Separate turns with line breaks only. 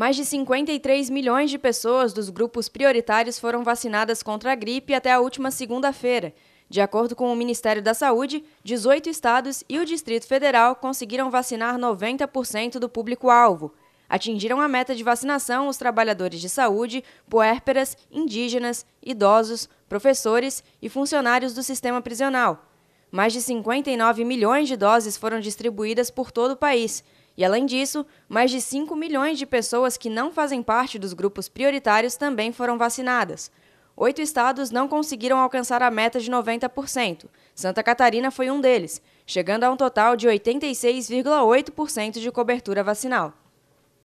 Mais de 53 milhões de pessoas dos grupos prioritários foram vacinadas contra a gripe até a última segunda-feira. De acordo com o Ministério da Saúde, 18 estados e o Distrito Federal conseguiram vacinar 90% do público-alvo. Atingiram a meta de vacinação os trabalhadores de saúde, puérperas, indígenas, idosos, professores e funcionários do sistema prisional. Mais de 59 milhões de doses foram distribuídas por todo o país. E além disso, mais de 5 milhões de pessoas que não fazem parte dos grupos prioritários também foram vacinadas. Oito estados não conseguiram alcançar a meta de 90%. Santa Catarina foi um deles, chegando a um total de 86,8% de cobertura vacinal.